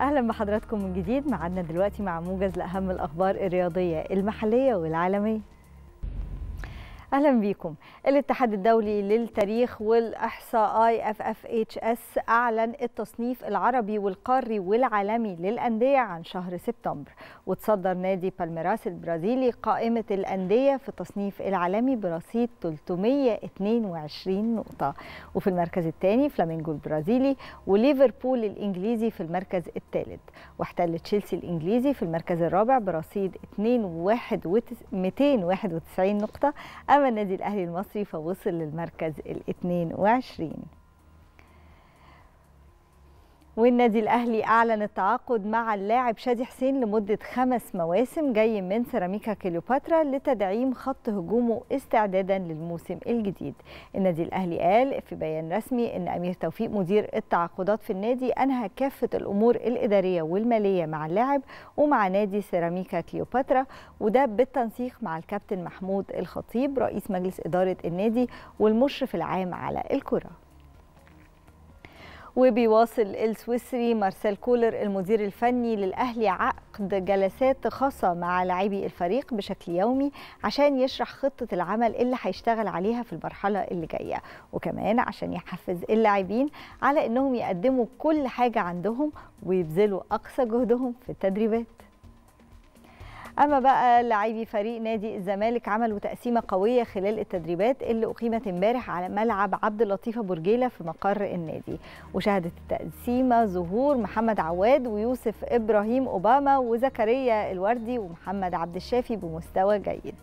اهلا بحضراتكم من جديد معنا دلوقتي مع موجز لاهم الاخبار الرياضيه المحليه والعالميه اهلا بيكم الاتحاد الدولي للتاريخ والاحصاء اي اف اف اتش اس اعلن التصنيف العربي والقاري والعالمي للانديه عن شهر سبتمبر وتصدر نادي بالميراس البرازيلي قائمه الانديه في التصنيف العالمي برصيد 322 نقطه وفي المركز الثاني فلامينجو البرازيلي وليفربول الانجليزي في المركز الثالث واحتل تشيلسي الانجليزي في المركز الرابع برصيد 291 نقطه أما النادي الأهلي المصري فوصل للمركز ال 22 والنادي الأهلي أعلن التعاقد مع اللاعب شادي حسين لمدة خمس مواسم جاي من سيراميكا كليوباترا لتدعيم خط هجومه استعدادا للموسم الجديد النادي الأهلي قال في بيان رسمي أن أمير توفيق مدير التعاقدات في النادي أنهى كافة الأمور الإدارية والمالية مع اللاعب ومع نادي سيراميكا كليوباترا وده بالتنسيق مع الكابتن محمود الخطيب رئيس مجلس إدارة النادي والمشرف العام على الكره وبيواصل السويسري مارسيل كولر المدير الفني للأهلي عقد جلسات خاصة مع لاعبي الفريق بشكل يومي عشان يشرح خطة العمل اللي هيشتغل عليها في المرحلة اللي جاية وكمان عشان يحفز اللاعبين على أنهم يقدموا كل حاجة عندهم ويبذلوا أقصى جهدهم في التدريبات أما بقى لاعبي فريق نادي الزمالك عملوا تقسيمة قوية خلال التدريبات اللي أقيمت امبارح على ملعب عبد اللطيف برجيلة في مقر النادي وشهدت التقسيمة ظهور محمد عواد ويوسف إبراهيم أوباما وزكريا الوردي ومحمد عبد الشافي بمستوى جيد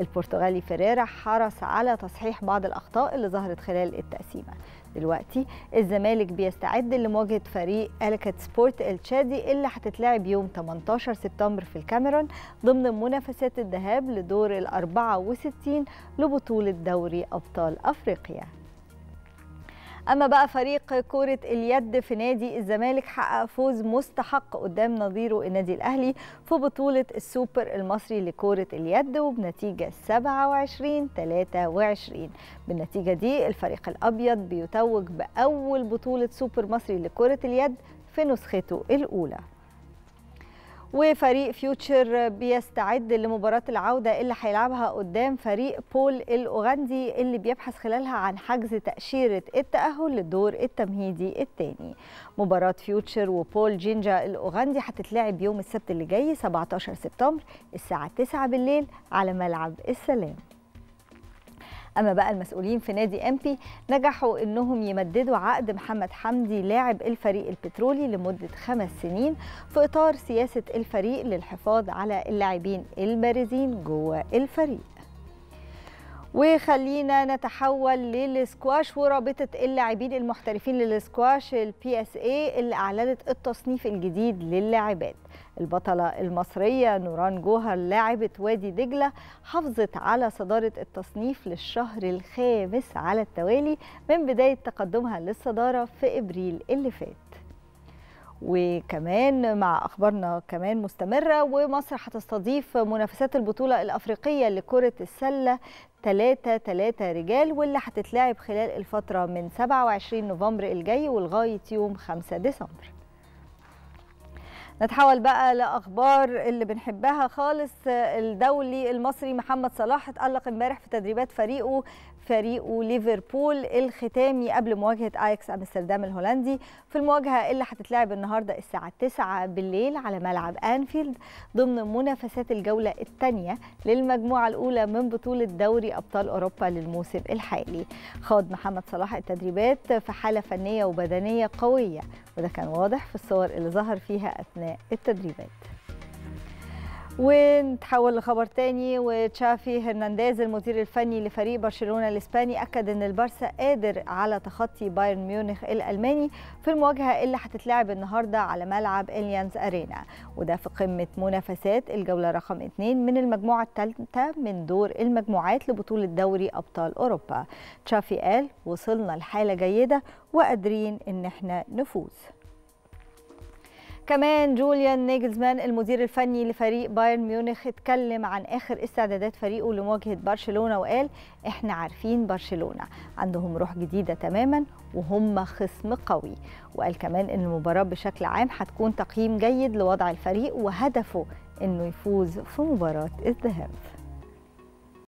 البرتغالي فيريرا حرص على تصحيح بعض الأخطاء اللي ظهرت خلال التقسيمة دلوقتي الزمالك بيستعد لمواجهه فريق الكت سبورت التشادي اللي هتتلعب يوم 18 سبتمبر في الكاميرون ضمن منافسات الذهاب لدور ال 64 لبطولة دوري أبطال أفريقيا أما بقى فريق كرة اليد في نادي الزمالك حقق فوز مستحق قدام نظيره النادي الأهلي في بطولة السوبر المصري لكرة اليد وبنتيجة 27 23 بالنتيجة دي الفريق الأبيض بيتوج بأول بطولة سوبر مصري لكرة اليد في نسخته الأولى وفريق فيوتشر بيستعد لمباراة العودة اللي هيلعبها قدام فريق بول الأوغندي اللي بيبحث خلالها عن حجز تأشيرة التأهل للدور التمهيدي الثاني مباراة فيوتشر وبول جينجا الأوغندي هتتلعب يوم السبت اللي جاي 17 سبتمبر الساعة 9 بالليل على ملعب السلام اما بقى المسؤولين في نادي امبي نجحوا انهم يمددوا عقد محمد حمدي لاعب الفريق البترولي لمده خمس سنين في اطار سياسه الفريق للحفاظ على اللاعبين البارزين جوه الفريق وخلينا نتحول للسكواش ورابطه اللاعبين المحترفين للسكواش البي اس اي اللي اعلنت التصنيف الجديد للاعبات البطله المصريه نوران جوهر لاعبه وادي دجله حافظت على صداره التصنيف للشهر الخامس على التوالي من بدايه تقدمها للصداره في ابريل اللي فات وكمان مع اخبارنا كمان مستمره ومصر هتستضيف منافسات البطوله الافريقيه لكره السله 3 3 رجال واللي هتتلعب خلال الفتره من 27 نوفمبر الجاي ولغايه يوم 5 ديسمبر نتحول بقى لاخبار اللي بنحبها خالص الدولي المصري محمد صلاح اتالق امبارح في تدريبات فريقه فريقه ليفربول الختامي قبل مواجهه اياكس امستردام الهولندي في المواجهه اللي هتتلعب النهارده الساعه 9 بالليل على ملعب انفيلد ضمن منافسات الجوله الثانيه للمجموعه الاولى من بطوله دوري ابطال اوروبا للموسم الحالي خاض محمد صلاح التدريبات في حاله فنيه وبدنيه قويه وده كان واضح في الصور اللي ظهر فيها اثناء التدريبات ونتحول لخبر تاني وتشافي هرنانديز المدير الفني لفريق برشلونه الاسباني اكد ان البارسا قادر على تخطي بايرن ميونخ الالماني في المواجهه اللي هتتلعب النهارده على ملعب اليانز ارينا وده في قمه منافسات الجوله رقم 2 من المجموعه الثالثه من دور المجموعات لبطوله دوري ابطال اوروبا تشافي قال وصلنا لحاله جيده وقادرين ان احنا نفوز كمان جوليان نيجلزمان المدير الفني لفريق بايرن ميونخ اتكلم عن اخر استعدادات فريقه لمواجهه برشلونه وقال احنا عارفين برشلونه عندهم روح جديده تماما وهم خصم قوي وقال كمان ان المباراه بشكل عام هتكون تقييم جيد لوضع الفريق وهدفه انه يفوز في مباراه الذهاب